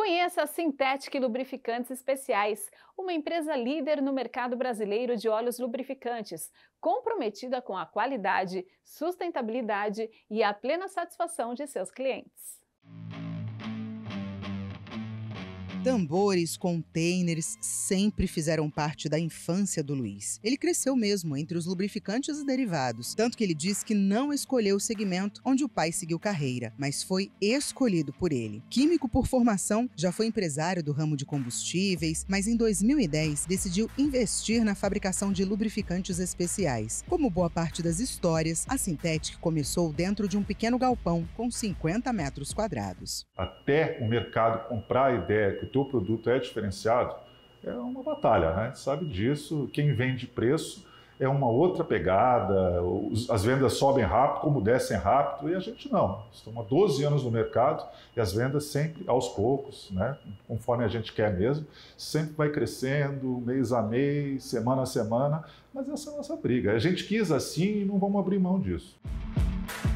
Conheça a Sintetic Lubrificantes Especiais, uma empresa líder no mercado brasileiro de óleos lubrificantes, comprometida com a qualidade, sustentabilidade e a plena satisfação de seus clientes. Hum. Tambores, containers sempre fizeram parte da infância do Luiz. Ele cresceu mesmo entre os lubrificantes e derivados, tanto que ele diz que não escolheu o segmento onde o pai seguiu carreira, mas foi escolhido por ele. Químico por formação, já foi empresário do ramo de combustíveis, mas em 2010 decidiu investir na fabricação de lubrificantes especiais. Como boa parte das histórias, a Sintética começou dentro de um pequeno galpão com 50 metros quadrados. Até o mercado comprar a ideia teu produto é diferenciado, é uma batalha, né? sabe disso. Quem vende preço é uma outra pegada, as vendas sobem rápido, como descem rápido, e a gente não. Estamos há 12 anos no mercado e as vendas sempre aos poucos, né? conforme a gente quer mesmo, sempre vai crescendo, mês a mês, semana a semana, mas essa é a nossa briga. A gente quis assim e não vamos abrir mão disso.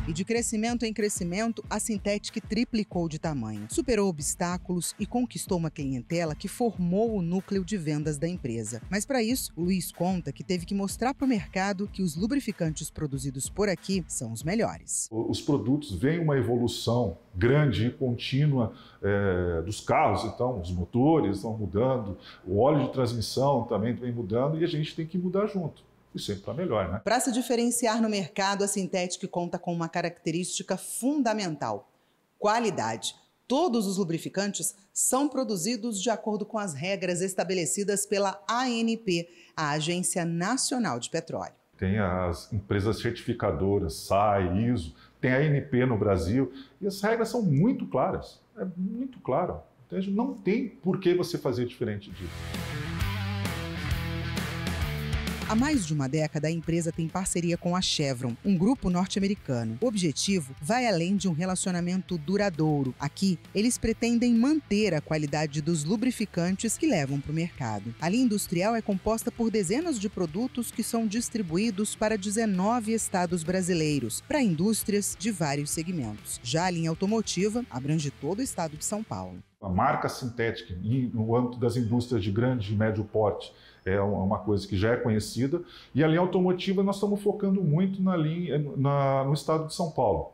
E de crescimento em crescimento, a Sintetic triplicou de tamanho, superou obstáculos e conquistou uma clientela que formou o núcleo de vendas da empresa. Mas para isso, o Luiz conta que teve que mostrar para o mercado que os lubrificantes produzidos por aqui são os melhores. Os produtos veem uma evolução grande e contínua é, dos carros, então os motores estão mudando, o óleo de transmissão também vem mudando e a gente tem que mudar junto e sempre para melhor, né? Para se diferenciar no mercado, a Sintética conta com uma característica fundamental: qualidade. Todos os lubrificantes são produzidos de acordo com as regras estabelecidas pela ANP, a Agência Nacional de Petróleo. Tem as empresas certificadoras, SAI, ISO, tem a ANP no Brasil, e as regras são muito claras. É muito claro. Então, não tem por que você fazer diferente disso. Há mais de uma década, a empresa tem parceria com a Chevron, um grupo norte-americano. O objetivo vai além de um relacionamento duradouro. Aqui, eles pretendem manter a qualidade dos lubrificantes que levam para o mercado. A linha industrial é composta por dezenas de produtos que são distribuídos para 19 estados brasileiros, para indústrias de vários segmentos. Já a linha automotiva abrange todo o estado de São Paulo. A marca sintética, no âmbito das indústrias de grande e médio porte, é, é uma coisa que já é conhecida. E a linha automotiva nós estamos focando muito na linha, na, no estado de São Paulo.